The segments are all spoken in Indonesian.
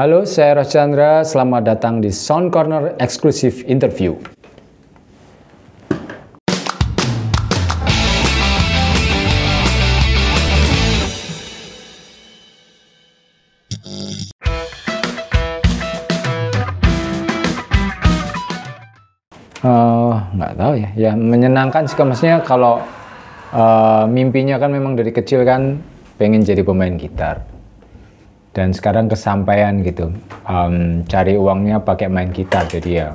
Halo, saya Rochandra. Selamat datang di Sound Corner Exclusive Interview. Eh, nggak uh, tahu ya, ya menyenangkan sih. Maksudnya kalau uh, mimpinya kan memang dari kecil kan pengen jadi pemain gitar dan sekarang kesampaian gitu um, cari uangnya pakai main gitar jadi ya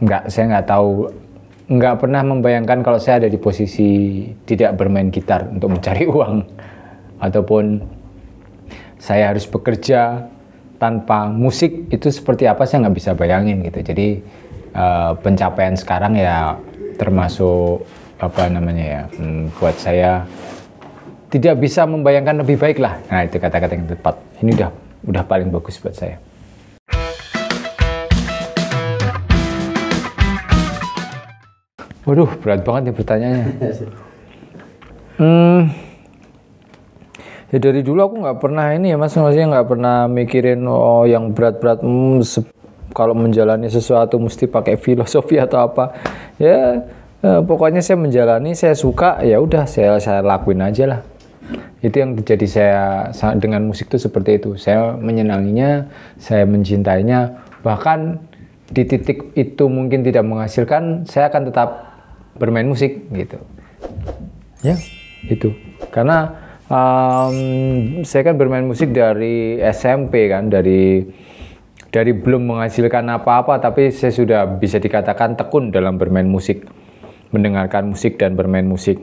nggak saya nggak tahu nggak pernah membayangkan kalau saya ada di posisi tidak bermain gitar untuk mencari uang ataupun saya harus bekerja tanpa musik itu seperti apa saya nggak bisa bayangin gitu jadi uh, pencapaian sekarang ya termasuk apa namanya ya hmm, buat saya tidak bisa membayangkan lebih baik lah. Nah, itu kata-kata yang tepat. Ini udah udah paling bagus buat saya. Waduh, berat banget nih pertanyaannya. Hmm, ya dari dulu aku nggak pernah ini ya mas, maksudnya nggak pernah mikirin oh yang berat-berat. Hmm, kalau menjalani sesuatu mesti pakai filosofi atau apa. Ya, eh, pokoknya saya menjalani, saya suka, ya udah saya saya lakuin aja lah itu yang terjadi saya dengan musik itu seperti itu saya menyenanginya saya mencintainya bahkan di titik itu mungkin tidak menghasilkan saya akan tetap bermain musik gitu ya itu karena um, saya kan bermain musik dari SMP kan dari dari belum menghasilkan apa-apa tapi saya sudah bisa dikatakan tekun dalam bermain musik mendengarkan musik dan bermain musik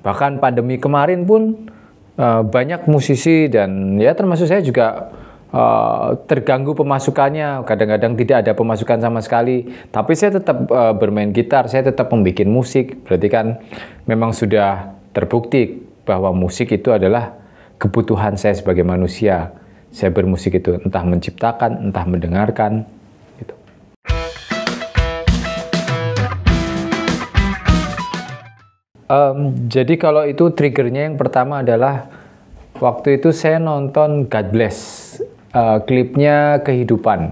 bahkan pandemi kemarin pun Eh, banyak musisi dan ya termasuk saya juga uh, terganggu pemasukannya. Kadang-kadang tidak ada pemasukan sama sekali. Tapi saya tetap uh, bermain gitar, saya tetap membuat musik. Berarti kan memang sudah terbukti bahwa musik itu adalah kebutuhan saya sebagai manusia. Saya bermusik itu entah menciptakan, entah mendengarkan, Um, jadi kalau itu triggernya yang pertama adalah waktu itu saya nonton God Bless, uh, klipnya kehidupan.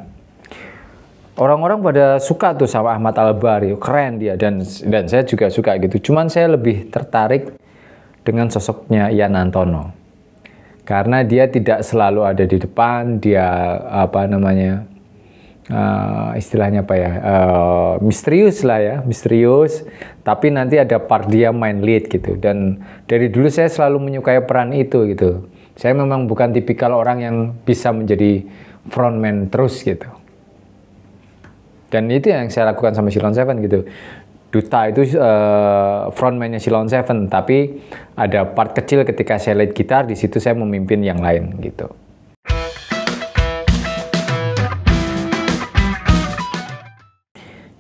Orang-orang pada suka tuh sama Ahmad Albari keren dia dan dan saya juga suka gitu. Cuman saya lebih tertarik dengan sosoknya Ian Antono. Karena dia tidak selalu ada di depan, dia apa namanya? uh, istilahnya apa ya uh, misterius lah ya misterius tapi nanti ada part dia main lead gitu dan dari dulu saya selalu menyukai peran itu gitu saya memang bukan tipikal orang yang bisa menjadi frontman terus gitu dan itu yang saya lakukan sama Silon Seven gitu Duta itu uh, frontman-nya Silon Seven tapi ada part kecil ketika saya lead gitar di situ saya memimpin yang lain gitu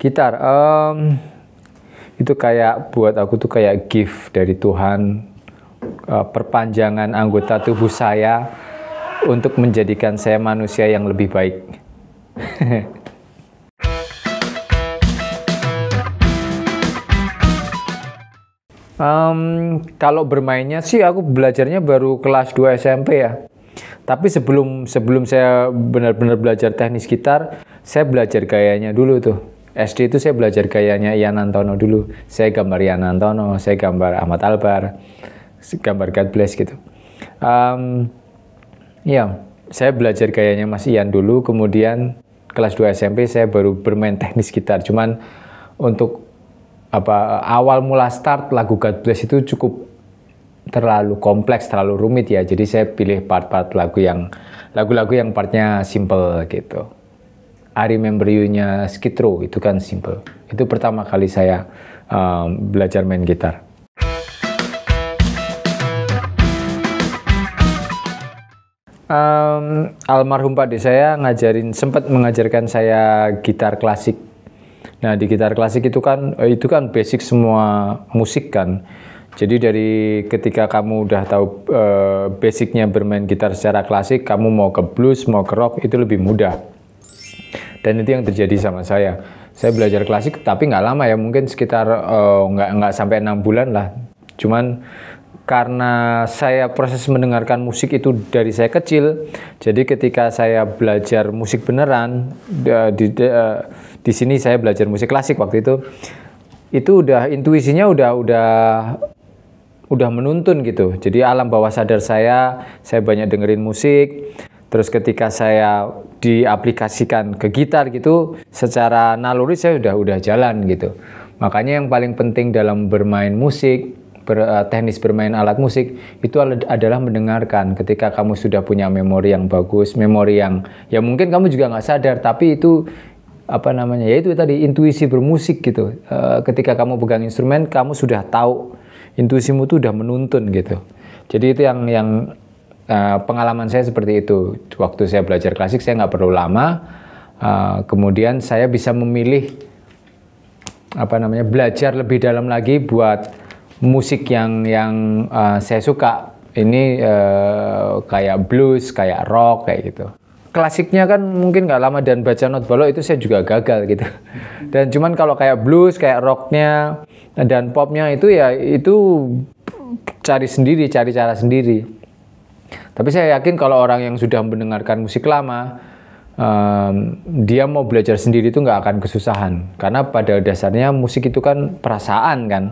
gitar um, itu kayak buat aku tuh kayak gift dari Tuhan uh, perpanjangan anggota tubuh saya untuk menjadikan saya manusia yang lebih baik. um, kalau bermainnya sih aku belajarnya baru kelas 2 SMP ya. Tapi sebelum sebelum saya benar-benar belajar teknis gitar, saya belajar gayanya dulu tuh SD itu saya belajar gayanya Ian Antono dulu. Saya gambar Ian Antono, saya gambar Ahmad Albar, gambar God Bless gitu. Um, ya, saya belajar gayanya Mas Ian dulu, kemudian kelas 2 SMP saya baru bermain teknis gitar. Cuman untuk apa awal mula start lagu God Bless itu cukup terlalu kompleks, terlalu rumit ya. Jadi saya pilih part-part lagu yang lagu-lagu yang partnya simple gitu. I remember you-nya Skid Row itu kan simple. Itu pertama kali saya um, belajar main gitar. Um, almarhum Pak saya ngajarin sempat mengajarkan saya gitar klasik. Nah di gitar klasik itu kan eh, itu kan basic semua musik kan. Jadi dari ketika kamu udah tahu uh, basicnya bermain gitar secara klasik, kamu mau ke blues, mau ke rock itu lebih mudah dan itu yang terjadi sama saya saya belajar klasik tapi nggak lama ya mungkin sekitar uh, nggak sampai enam bulan lah cuman karena saya proses mendengarkan musik itu dari saya kecil, jadi ketika saya belajar musik beneran eh, di di, eh, di sini saya belajar musik klasik waktu itu, itu udah intuisinya udah udah udah menuntun gitu. Jadi alam bawah sadar saya, saya banyak dengerin musik. Terus ketika saya diaplikasikan ke gitar gitu secara naluri saya udah udah jalan gitu makanya yang paling penting dalam bermain musik ber, eh, teknis bermain alat musik itu adalah mendengarkan ketika kamu sudah punya memori yang bagus memori yang ya mungkin kamu juga nggak sadar tapi itu apa namanya ya itu tadi intuisi bermusik gitu uh, ketika kamu pegang instrumen kamu sudah tahu intuisimu tuh udah menuntun gitu jadi itu yang yang uh, pengalaman saya seperti itu. Waktu saya belajar klasik, saya nggak perlu lama. Uh, kemudian saya bisa memilih apa namanya belajar lebih dalam lagi buat musik yang yang uh, saya suka. Ini uh, kayak blues, kayak rock, kayak gitu. Klasiknya kan mungkin nggak lama dan baca not balok itu saya juga gagal gitu. Dan cuman kalau kayak blues, kayak rocknya dan popnya itu ya itu cari sendiri, cari cara sendiri. Tapi saya yakin kalau orang yang sudah mendengarkan musik lama, um, dia mau belajar sendiri itu nggak akan kesusahan. Karena pada dasarnya musik itu kan perasaan kan.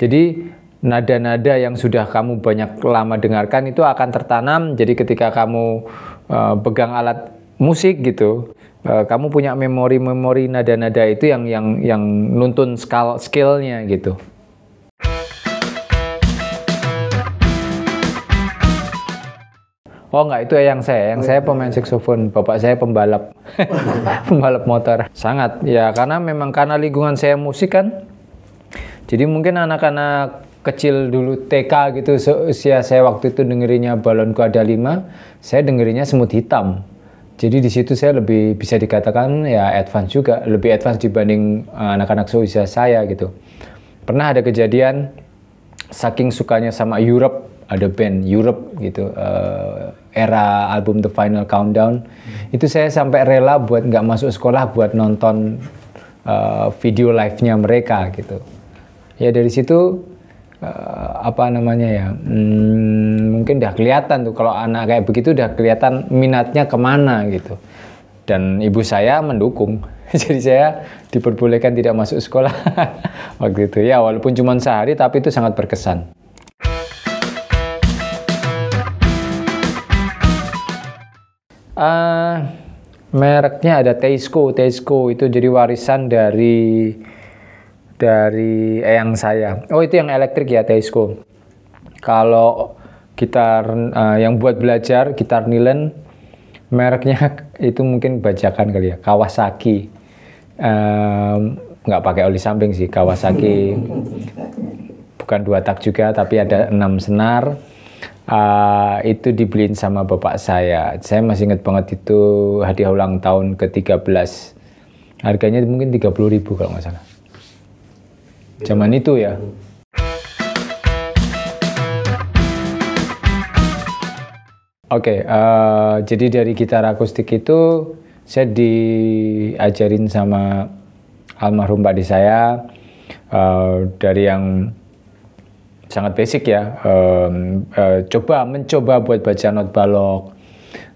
Jadi nada-nada yang sudah kamu banyak lama dengarkan itu akan tertanam. Jadi ketika kamu uh, pegang alat musik gitu, uh, kamu punya memori-memori nada-nada itu yang yang yang nuntun skill skillnya gitu. Oh enggak itu yang saya, yang oh, saya iya. pemain saksofon, bapak saya pembalap, pembalap motor. Sangat ya karena memang karena lingkungan saya musik kan. Jadi mungkin anak-anak kecil dulu TK gitu usia saya waktu itu dengerinnya balonku ada lima, saya dengerinnya semut hitam. Jadi di situ saya lebih bisa dikatakan ya advance juga, lebih advance dibanding eh, anak-anak seusia saya gitu. Pernah ada kejadian saking sukanya sama Europe ada band Europe gitu uh, era album The Final Countdown hmm. itu saya sampai rela buat nggak masuk sekolah buat nonton uh, video live-nya mereka gitu ya dari situ uh, apa namanya ya hmm, mungkin udah kelihatan tuh kalau anak kayak begitu udah kelihatan minatnya kemana gitu dan ibu saya mendukung jadi saya diperbolehkan tidak masuk sekolah waktu itu ya walaupun cuma sehari tapi itu sangat berkesan Eh, mereknya ada Teisco. Teisco itu jadi warisan dari dari eyang eh, saya. Oh itu yang elektrik ya Teisco. Kalau gitar uh, eh, yang buat belajar gitar Nilen mereknya itu mungkin bajakan kali ya Kawasaki nggak pakai oli samping sih Kawasaki bukan dua tak juga tapi ada enam senar uh, itu dibeliin sama bapak saya. Saya masih ingat banget itu hadiah ulang tahun ke-13. Harganya mungkin 30.000 kalau nggak salah. Zaman itu ya. Oke, okay, uh, jadi dari gitar akustik itu saya diajarin sama almarhum Pak di saya uh, dari yang sangat basic ya. Um, uh, coba mencoba buat baca not balok,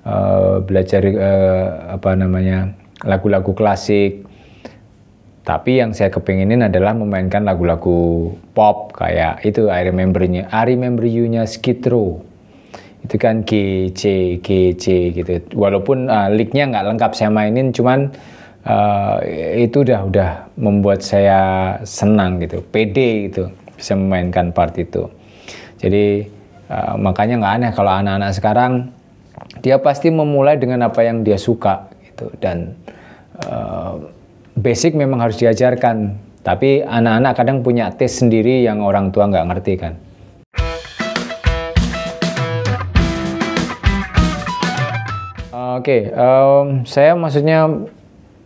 uh, belajar uh, apa namanya lagu-lagu klasik. Tapi yang saya kepinginin adalah memainkan lagu-lagu pop kayak itu I remember-nya, I remember you-nya Skid Itu kan G, C, G, C gitu. Walaupun uh, licknya nggak lengkap saya mainin, cuman uh, itu udah udah membuat saya senang gitu, pede gitu bisa memainkan part itu. Jadi uh, makanya nggak aneh kalau anak-anak sekarang dia pasti memulai dengan apa yang dia suka gitu dan uh, basic memang harus diajarkan. Tapi anak-anak kadang punya tes sendiri yang orang tua nggak ngerti kan. Oke, okay, um, saya maksudnya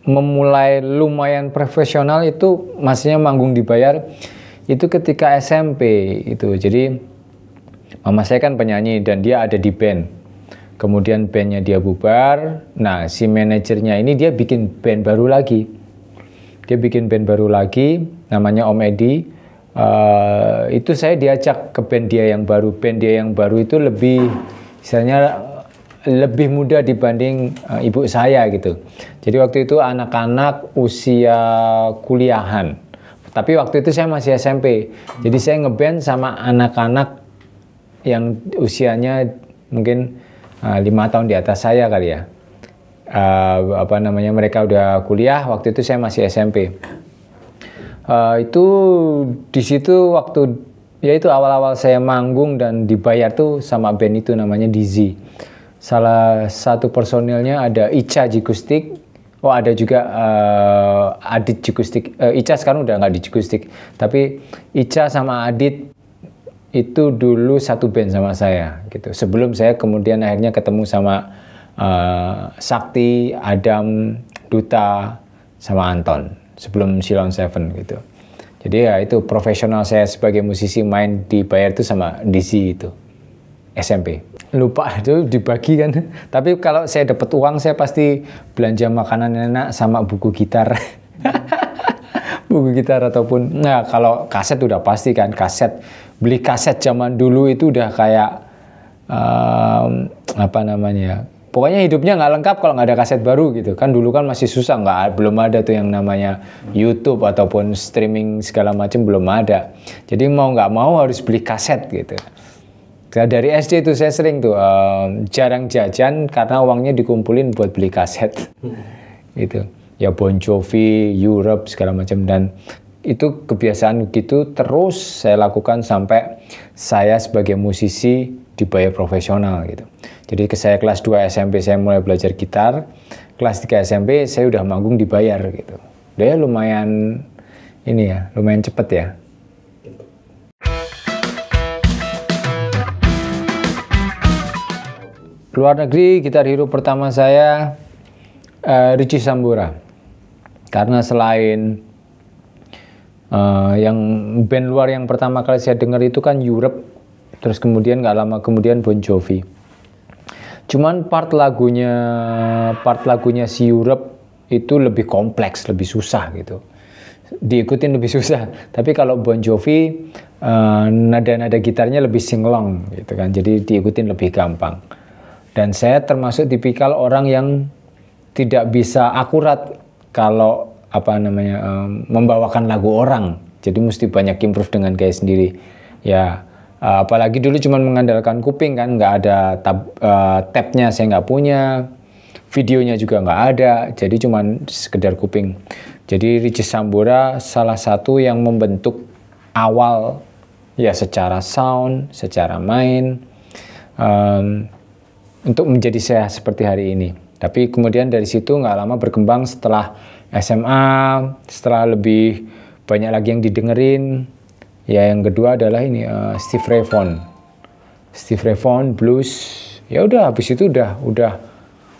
memulai lumayan profesional itu maksudnya manggung dibayar itu ketika SMP itu jadi mama saya kan penyanyi dan dia ada di band kemudian bandnya dia bubar nah si manajernya ini dia bikin band baru lagi dia bikin band baru lagi namanya Om Edi uh, itu saya diajak ke band dia yang baru band dia yang baru itu lebih misalnya lebih muda dibanding uh, ibu saya gitu. Jadi waktu itu anak-anak usia kuliahan tapi waktu itu saya masih SMP. Jadi saya ngeband sama anak-anak yang usianya mungkin eh, lima uh, tahun di atas saya kali ya. Uh, apa namanya mereka udah kuliah waktu itu saya masih SMP uh, eh, itu di situ waktu ya itu awal-awal saya manggung dan dibayar tuh sama band itu namanya Dizzy salah satu personilnya ada Ica Jikustik Oh ada juga uh, Adit Jukustik. uh, eh, Ica sekarang udah nggak di Jukustik. tapi Ica sama Adit itu dulu satu band sama saya gitu. Sebelum saya kemudian akhirnya ketemu sama uh, Sakti, Adam, Duta, sama Anton sebelum Silon Seven gitu. Jadi ya itu profesional saya sebagai musisi main di dibayar itu sama DC itu SMP lupa itu dibagi kan tapi kalau saya dapat uang saya pasti belanja makanan enak sama buku gitar buku gitar ataupun nah kalau kaset udah pasti kan kaset beli kaset zaman dulu itu udah kayak um, apa namanya ya, pokoknya hidupnya nggak lengkap kalau nggak ada kaset baru gitu kan dulu kan masih susah nggak belum ada tuh yang namanya YouTube ataupun streaming segala macam belum ada jadi mau nggak mau harus beli kaset gitu dari SD itu saya sering tuh um, jarang jajan karena uangnya dikumpulin buat beli kaset hmm. itu ya Bon Jovi, Europe segala macam dan itu kebiasaan gitu terus saya lakukan sampai saya sebagai musisi dibayar profesional gitu. Jadi ke saya kelas 2 SMP saya mulai belajar gitar, kelas 3 SMP saya udah manggung dibayar gitu. Udah ya lumayan ini ya, lumayan cepet ya. luar negeri gitar hero pertama saya uh, Richie Sambora karena selain uh, yang band luar yang pertama kali saya dengar itu kan Europe terus kemudian nggak lama kemudian Bon Jovi cuman part lagunya part lagunya si Europe itu lebih kompleks lebih susah gitu diikutin lebih susah tapi kalau Bon Jovi uh, nada-nada gitarnya lebih singlong gitu kan jadi diikutin lebih gampang dan saya termasuk tipikal orang yang tidak bisa akurat kalau apa namanya um, membawakan lagu orang. Jadi mesti banyak improve dengan gaya sendiri. Ya uh, apalagi dulu cuma mengandalkan kuping kan, nggak ada tab, uh, tabnya saya nggak punya, videonya juga nggak ada, jadi cuma sekedar kuping. Jadi Ricis Sambora salah satu yang membentuk awal ya secara sound, secara main, um, untuk menjadi saya seperti hari ini. Tapi kemudian dari situ nggak lama berkembang setelah SMA, setelah lebih banyak lagi yang didengerin. Ya yang kedua adalah ini uh, Steve Ray Steve Ray blues. Ya udah habis itu udah udah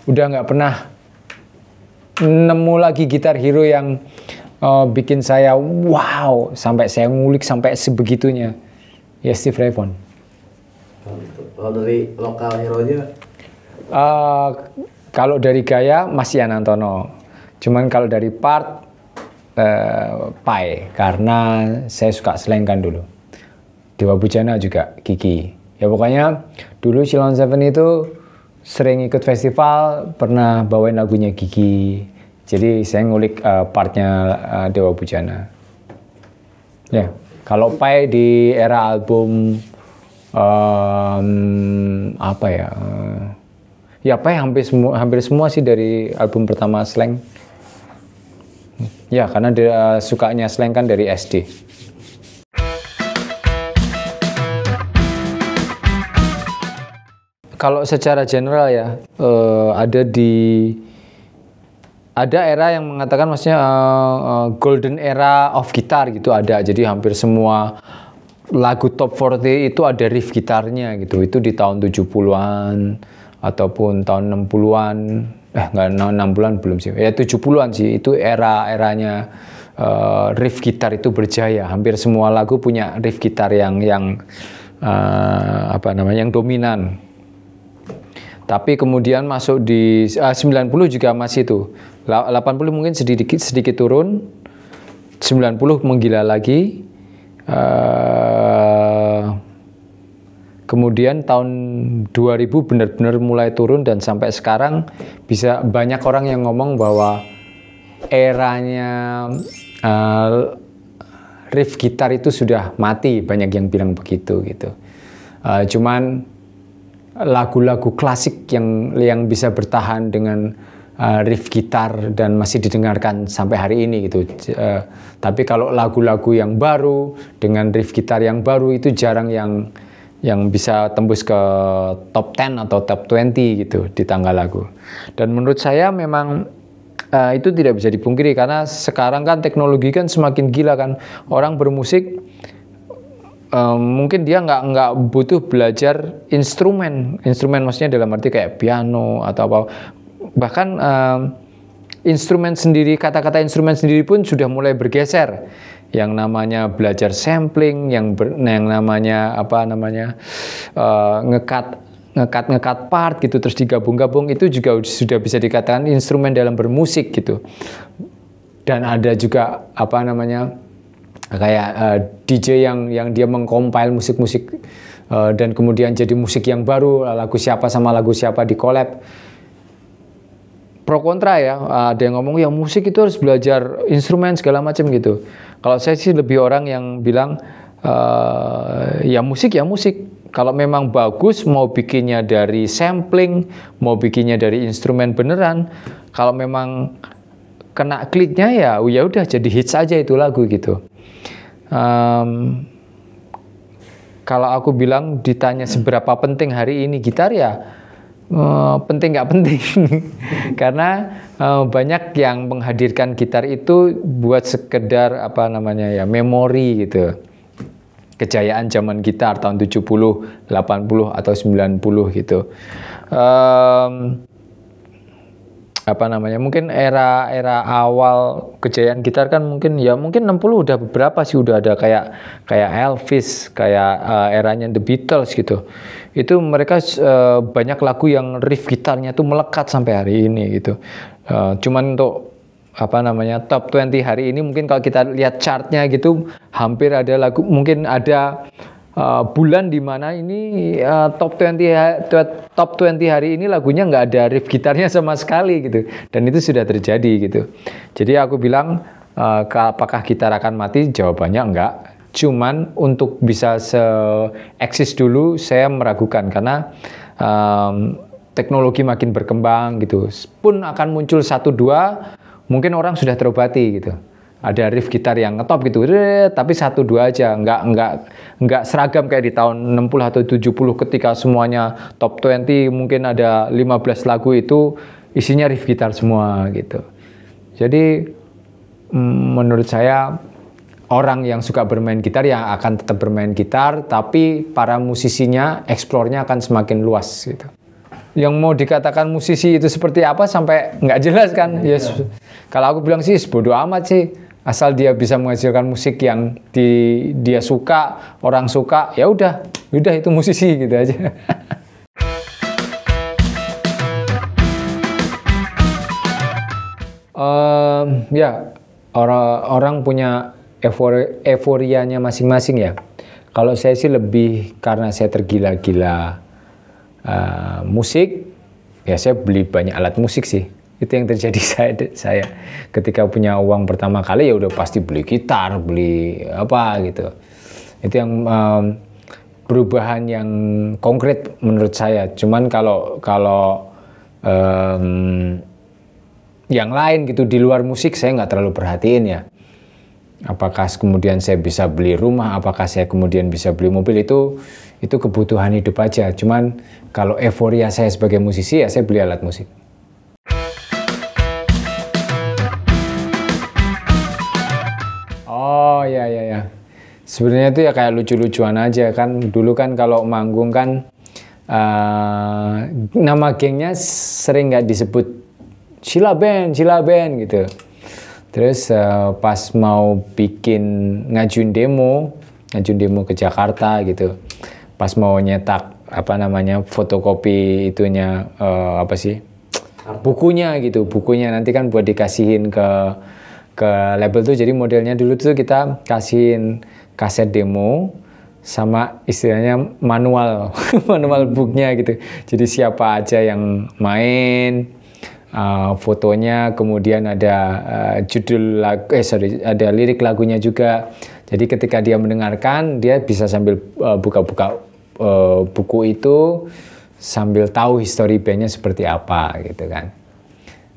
udah nggak pernah nemu lagi gitar hero yang uh, bikin saya wow sampai saya ngulik sampai sebegitunya. Ya Steve Ray Kalau dari lokal hero-nya Uh, kalau dari gaya Mas Ian Antono. Cuman kalau dari part uh, eh, Pai karena saya suka selengkan dulu. Dewa Bujana juga Kiki. Ya pokoknya dulu Silon Seven itu sering ikut festival, pernah bawain lagunya Kiki. Jadi saya ngulik uh, partnya uh, Dewa Bujana. Ya, yeah. kalau Pai di era album um, apa ya? ya apa ya hampir semua hampir semua sih dari album pertama Slang ya karena dia eh, sukanya Slang kan dari SD kalau secara general ya uh, ada di ada era yang mengatakan maksudnya uh, uh, golden era of gitar gitu ada jadi hampir semua lagu top 40 itu ada riff gitarnya gitu itu di tahun 70-an ataupun tahun 60-an eh enggak 60-an belum sih ya 70-an sih itu era-eranya uh, riff gitar itu berjaya hampir semua lagu punya riff gitar yang yang uh, apa namanya yang dominan tapi kemudian masuk di eh, uh, 90 juga masih itu 80 mungkin sedikit sedikit turun 90 menggila lagi uh, Kemudian tahun 2000 benar-benar mulai turun dan sampai sekarang bisa banyak orang yang ngomong bahwa eranya uh, riff gitar itu sudah mati, banyak yang bilang begitu gitu. Uh, cuman lagu-lagu klasik yang yang bisa bertahan dengan uh, riff gitar dan masih didengarkan sampai hari ini gitu. Uh, tapi kalau lagu-lagu yang baru dengan riff gitar yang baru itu jarang yang yang bisa tembus ke top 10 atau top 20 gitu di tanggal lagu. Dan menurut saya memang uh, itu tidak bisa dipungkiri karena sekarang kan teknologi kan semakin gila kan orang bermusik uh, mungkin dia nggak nggak butuh belajar instrumen instrumen maksudnya dalam arti kayak piano atau apa bahkan uh, instrumen sendiri kata-kata instrumen sendiri pun sudah mulai bergeser yang namanya belajar sampling, yang ber, yang namanya apa namanya uh, ngekat ngekat ngekat part gitu terus digabung-gabung itu juga sudah bisa dikatakan instrumen dalam bermusik gitu. Dan ada juga apa namanya kayak uh, eh, DJ yang yang dia mengcompile musik-musik uh, dan kemudian jadi musik yang baru lagu siapa sama lagu siapa di collab pro kontra ya. Ada yang ngomong ya musik itu harus belajar instrumen segala macam gitu. Kalau saya sih lebih orang yang bilang uh, ya musik ya musik. Kalau memang bagus mau bikinnya dari sampling, mau bikinnya dari instrumen beneran. Kalau memang kena kliknya ya ya udah jadi hits aja itu lagu gitu. Um, kalau aku bilang ditanya seberapa penting hari ini gitar ya Eh, penting nggak penting karena uh, banyak yang menghadirkan gitar itu buat sekedar apa namanya ya memori gitu kejayaan zaman gitar tahun 70, 80 atau 90 gitu. Um, apa namanya mungkin era era awal kejayaan gitar kan mungkin ya mungkin 60 udah beberapa sih udah ada kayak kayak Elvis kayak uh, eranya The Beatles gitu itu mereka uh, banyak lagu yang riff gitarnya tuh melekat sampai hari ini gitu uh, cuman untuk apa namanya top 20 hari ini mungkin kalau kita lihat chartnya gitu hampir ada lagu mungkin ada Eh, bulan di mana ini uh, top 20 top 20 hari ini lagunya nggak ada riff gitarnya sama sekali gitu dan itu sudah terjadi gitu jadi aku bilang uh, apakah gitar akan mati jawabannya enggak cuman untuk bisa se eksis dulu saya meragukan karena um, teknologi makin berkembang gitu pun akan muncul satu dua mungkin orang sudah terobati gitu ada riff gitar yang ngetop gitu tapi satu dua aja nggak nggak nggak seragam kayak di tahun 60 atau 70 ketika semuanya top 20 mungkin ada 15 lagu itu isinya riff gitar semua gitu jadi mm, menurut saya orang yang suka bermain gitar ya akan tetap bermain gitar tapi para musisinya eksplornya akan semakin luas gitu yang mau dikatakan musisi itu seperti apa sampai nggak jelas kan iya. yes. kalau aku bilang sih bodoh amat sih asal dia bisa menghasilkan musik yang di, dia suka orang suka ya udah udah itu musisi gitu aja um, ya orang orang punya eufor, euforianya masing-masing ya kalau saya sih lebih karena saya tergila-gila uh, musik ya saya beli banyak alat musik sih itu yang terjadi saya saya ketika punya uang pertama kali ya udah pasti beli gitar beli apa gitu itu yang um, perubahan yang konkret menurut saya cuman kalau kalau um, yang lain gitu di luar musik saya nggak terlalu perhatiin ya apakah kemudian saya bisa beli rumah apakah saya kemudian bisa beli mobil itu itu kebutuhan hidup aja cuman kalau euforia saya sebagai musisi ya saya beli alat musik iya iya iya. Sebenarnya itu ya kayak lucu-lucuan aja kan. Dulu kan kalau manggung kan uh, nama gengnya sering nggak disebut Sila Band, Sila Band gitu. Terus uh, pas mau bikin ngajuin demo, ngajuin demo ke Jakarta gitu. Pas mau nyetak apa namanya fotokopi itunya uh, apa sih? Bukunya gitu, bukunya nanti kan buat dikasihin ke ke label tuh jadi modelnya dulu tuh kita kasihin kaset demo sama istilahnya manual manual booknya gitu jadi siapa aja yang main uh, fotonya kemudian ada uh, judul lagu eh sorry ada lirik lagunya juga jadi ketika dia mendengarkan dia bisa sambil eh, buka-buka uh, buku itu sambil tahu histori bandnya seperti apa gitu kan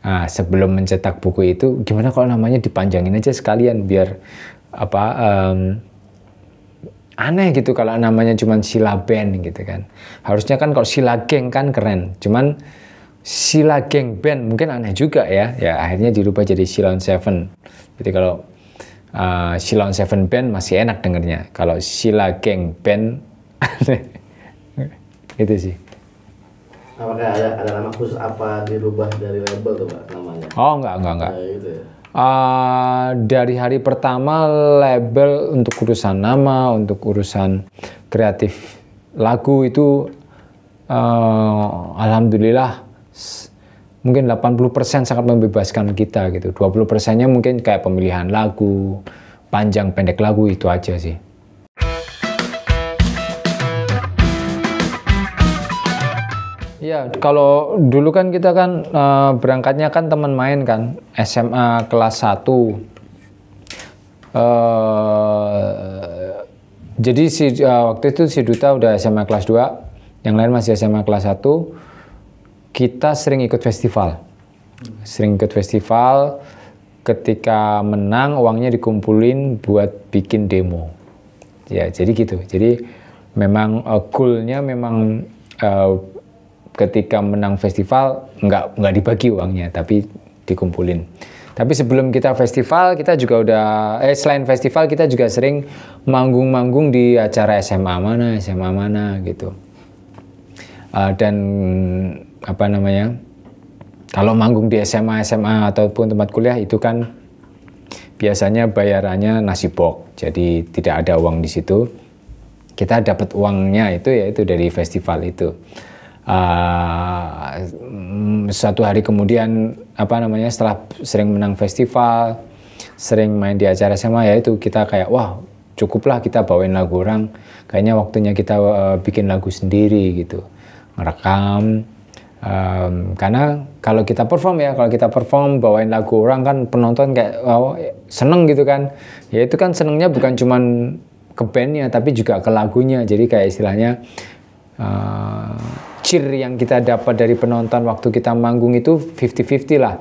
Nah, sebelum mencetak buku itu, gimana kalau namanya dipanjangin aja sekalian biar apa um, aneh gitu kalau namanya cuman silaben gitu kan. Harusnya kan kalau sila geng kan keren, cuman geng band mungkin aneh juga ya. Ya akhirnya dirubah jadi silon seven. Jadi kalau uh, ah, silon seven band masih enak dengernya. Kalau geng band aneh. itu sih apakah ada, ada nama khusus apa dirubah dari label tuh pak namanya oh enggak enggak enggak nah, gitu ya. uh, dari hari pertama label untuk urusan nama untuk urusan kreatif lagu itu uh, alhamdulillah mungkin 80% sangat membebaskan kita gitu. 20%-nya mungkin kayak pemilihan lagu, panjang pendek lagu itu aja sih. Iya, kalau dulu kan kita kan uh, berangkatnya kan teman main kan SMA kelas 1. Uh, eh, jadi si uh, waktu itu si Duta udah SMA kelas 2, yang lain masih SMA kelas 1. Kita sering ikut festival. Sering ikut festival ketika menang uangnya dikumpulin buat bikin demo. Ya, jadi gitu. Jadi memang uh, goalnya memang uh, ketika menang festival nggak nggak dibagi uangnya tapi dikumpulin. Tapi sebelum kita festival kita juga udah eh selain festival kita juga sering manggung-manggung di acara SMA mana SMA mana gitu. Uh, dan apa namanya kalau manggung di SMA SMA ataupun tempat kuliah itu kan biasanya bayarannya nasi box jadi tidak ada uang di situ kita dapat uangnya itu yaitu dari festival itu uh, satu hari kemudian apa namanya setelah sering menang festival sering main di acara SMA ya itu kita kayak wah cukuplah kita bawain lagu orang kayaknya waktunya kita uh, bikin lagu sendiri gitu merekam um, karena kalau kita perform ya kalau kita perform bawain lagu orang kan penonton kayak wow, oh, seneng gitu kan ya itu kan senengnya bukan cuman ke bandnya tapi juga ke lagunya jadi kayak istilahnya eh, cheer yang kita dapat dari penonton waktu kita manggung itu 50-50 lah.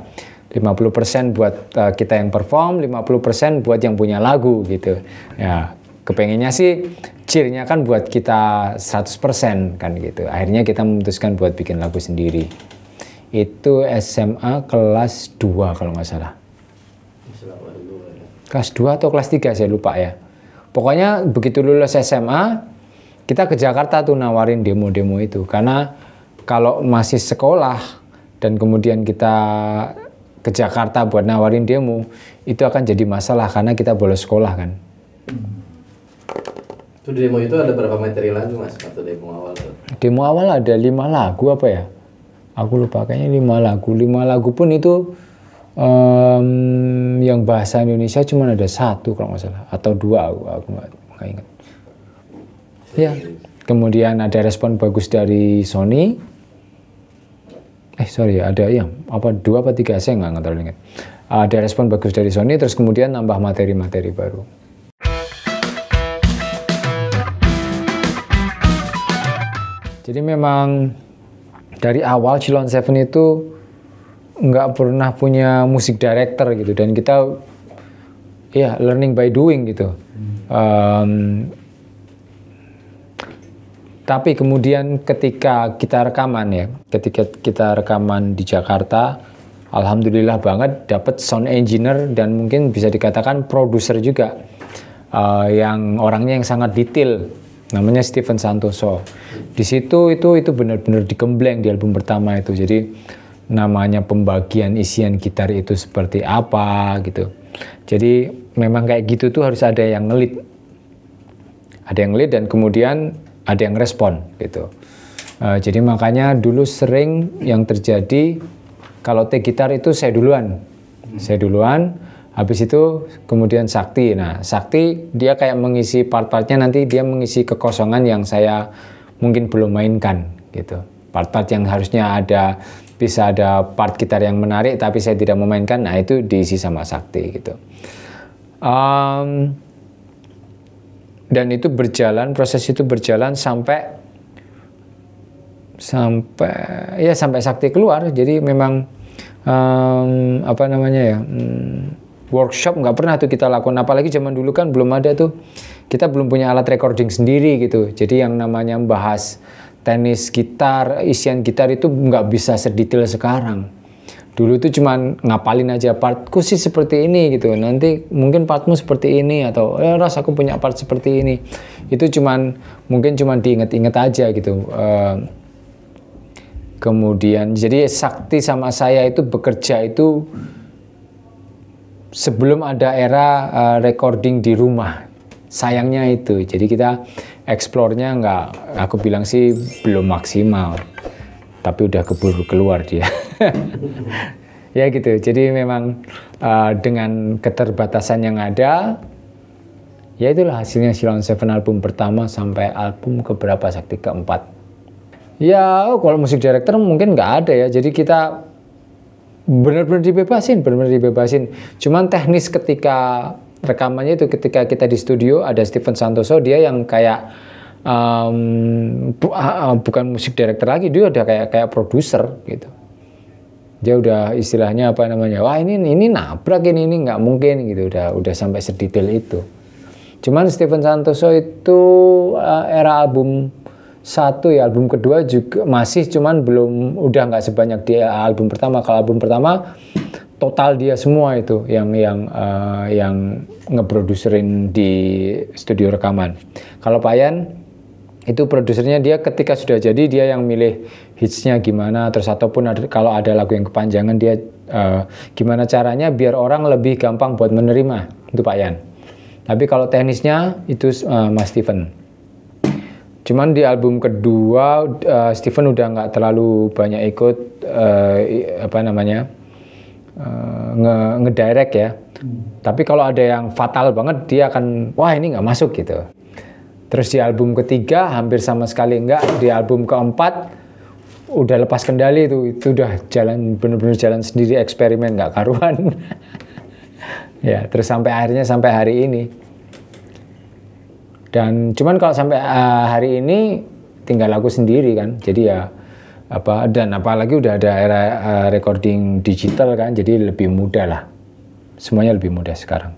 50% buat uh, kita yang perform, 50% buat yang punya lagu gitu. Ya, kepengennya sih cheernya kan buat kita 100% kan gitu. Akhirnya kita memutuskan buat bikin lagu sendiri. Itu SMA kelas 2 kalau nggak salah. Kelas 2 atau kelas 3 saya lupa ya. Pokoknya begitu lulus SMA, kita ke Jakarta tuh nawarin demo-demo itu karena kalau masih sekolah dan kemudian kita ke Jakarta buat nawarin demo itu akan jadi masalah karena kita boleh sekolah kan. Itu demo itu ada berapa materi lagu mas atau demo awal? Tuh? Demo awal ada lima lagu apa ya? Aku lupa kayaknya lima lagu. Lima lagu pun itu um, yang bahasa Indonesia cuma ada satu kalau nggak salah atau dua aku aku nggak ingat. Iya. Kemudian ada respon bagus dari Sony. Eh sorry ada ya apa dua apa tiga saya nggak terlalu ingat. Ada respon bagus dari Sony terus kemudian nambah materi-materi baru. Jadi memang dari awal Cilon Seven itu nggak pernah punya musik director gitu dan kita ya learning by doing gitu. Hmm. Um, tapi kemudian ketika kita rekaman ya, ketika kita rekaman di Jakarta, alhamdulillah banget dapat sound engineer dan mungkin bisa dikatakan produser juga uh, yang orangnya yang sangat detail. Namanya Steven Santoso. Di situ itu itu benar-benar digembleng di album pertama itu. Jadi namanya pembagian isian gitar itu seperti apa gitu. Jadi memang kayak gitu tuh harus ada yang ngelit. Ada yang ngelit dan kemudian ada yang respon gitu. Uh, jadi makanya dulu sering yang terjadi kalau take gitar itu saya duluan, saya duluan. Habis itu kemudian Sakti. Nah, Sakti dia kayak mengisi part-partnya nanti dia mengisi kekosongan yang saya mungkin belum mainkan gitu. Part-part yang harusnya ada bisa ada part gitar yang menarik tapi saya tidak memainkan, nah itu diisi sama Sakti gitu. Um, dan itu berjalan proses itu berjalan sampai sampai ya sampai sakti keluar jadi memang um, apa namanya ya um, workshop nggak pernah tuh kita lakukan apalagi zaman dulu kan belum ada tuh kita belum punya alat recording sendiri gitu jadi yang namanya membahas tenis gitar isian gitar itu nggak bisa sedetail sekarang dulu itu cuman ngapalin aja partku sih seperti ini gitu nanti mungkin partmu seperti ini atau eh, ras aku punya part seperti ini itu cuman mungkin cuman diinget-inget aja gitu uh, kemudian jadi sakti sama saya itu bekerja itu sebelum ada era uh, recording di rumah sayangnya itu jadi kita eksplornya nggak aku bilang sih belum maksimal tapi udah keburu keluar dia ya gitu. Jadi memang uh, dengan keterbatasan yang ada, ya itulah hasilnya Silon Seven album pertama sampai album keberapa sakti keempat. Ya oh, kalau musik director mungkin nggak ada ya. Jadi kita benar-benar dibebasin, benar-benar dibebasin. Cuman teknis ketika rekamannya itu ketika kita di studio ada Steven Santoso dia yang kayak um, bu, uh, bukan musik director lagi dia udah kayak kayak produser gitu dia udah istilahnya apa namanya wah ini ini nabrak ini ini nggak mungkin gitu udah udah sampai sedetail itu cuman Steven Santoso itu uh, era album satu ya album kedua juga masih cuman belum udah nggak sebanyak dia album pertama kalau album pertama total dia semua itu yang yang uh, yang ngeproduserin di studio rekaman kalau Payan itu produsernya dia ketika sudah jadi dia yang milih hitsnya gimana terus ataupun ada, kalau ada lagu yang kepanjangan dia uh, gimana caranya biar orang lebih gampang buat menerima itu Pak Yan tapi kalau teknisnya itu uh, Mas Steven cuman di album kedua uh, Steven udah nggak terlalu banyak ikut uh, apa namanya uh, ngedirect ya hmm. tapi kalau ada yang fatal banget dia akan wah ini nggak masuk gitu terus di album ketiga hampir sama sekali enggak di album keempat udah lepas kendali itu itu udah jalan bener-bener jalan sendiri eksperimen nggak karuan ya terus sampai akhirnya sampai hari ini dan cuman kalau sampai uh, hari ini tinggal aku sendiri kan jadi ya apa dan apalagi udah ada era uh, recording digital kan jadi lebih mudah lah semuanya lebih mudah sekarang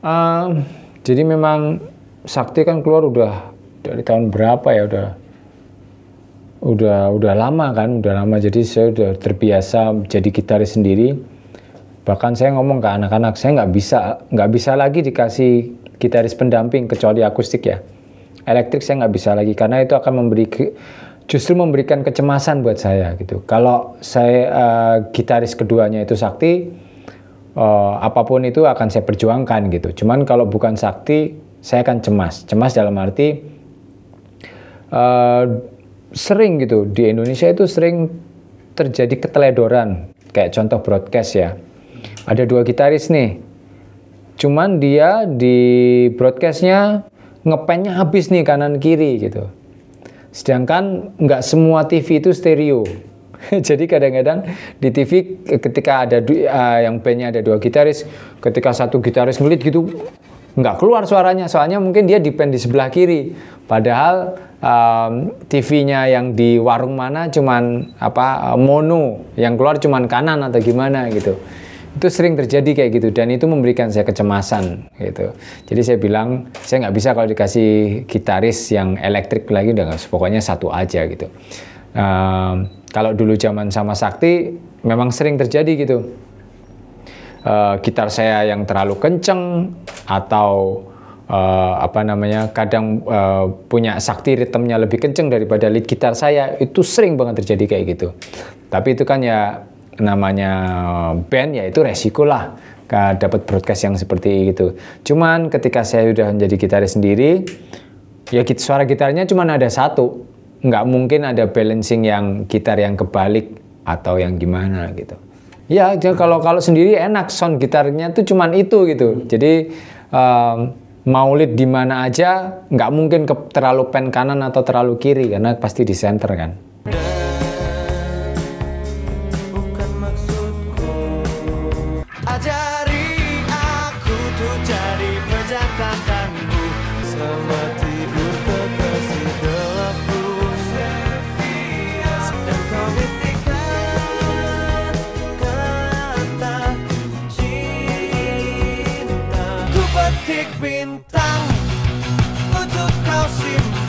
um, jadi memang Sakti kan keluar udah dari tahun berapa ya udah udah udah lama kan udah lama jadi saya udah terbiasa jadi gitaris sendiri bahkan saya ngomong ke anak-anak saya nggak bisa nggak bisa lagi dikasih gitaris pendamping kecuali akustik ya elektrik saya nggak bisa lagi karena itu akan memberi justru memberikan kecemasan buat saya gitu kalau saya uh, gitaris keduanya itu sakti uh, apapun itu akan saya perjuangkan gitu cuman kalau bukan sakti saya akan cemas. Cemas dalam arti uh, sering gitu di Indonesia itu sering terjadi keteledoran. Kayak contoh broadcast ya. Ada dua gitaris nih. Cuman dia di broadcastnya ngepennya habis nih kanan kiri gitu. Sedangkan nggak semua TV itu stereo. Jadi kadang-kadang di TV ketika ada uh, yang bandnya ada dua gitaris, ketika satu gitaris ngelit gitu, nggak keluar suaranya, soalnya mungkin dia depend di sebelah kiri. Padahal um, TV-nya yang di warung mana cuman apa eh, mono, yang keluar cuman kanan atau gimana gitu. Itu sering terjadi kayak gitu dan itu memberikan saya kecemasan gitu. Jadi saya bilang saya nggak bisa kalau dikasih gitaris yang elektrik lagi, udah pokoknya satu aja gitu. Um, kalau dulu zaman sama Sakti memang sering terjadi gitu uh, gitar saya yang terlalu kenceng atau uh, apa namanya kadang uh, punya sakti ritmenya lebih kenceng daripada lead gitar saya itu sering banget terjadi kayak gitu tapi itu kan ya namanya band ya itu resiko lah dapat broadcast yang seperti itu cuman ketika saya sudah menjadi gitaris sendiri ya suara gitarnya cuma ada satu nggak mungkin ada balancing yang gitar yang kebalik atau yang gimana gitu Ya kalau kalau sendiri enak sound gitarnya tuh cuman itu gitu. Jadi um, maulid di mana aja nggak mungkin ke, terlalu pen kanan atau terlalu kiri karena pasti di center kan. titik bintang untuk kau simpan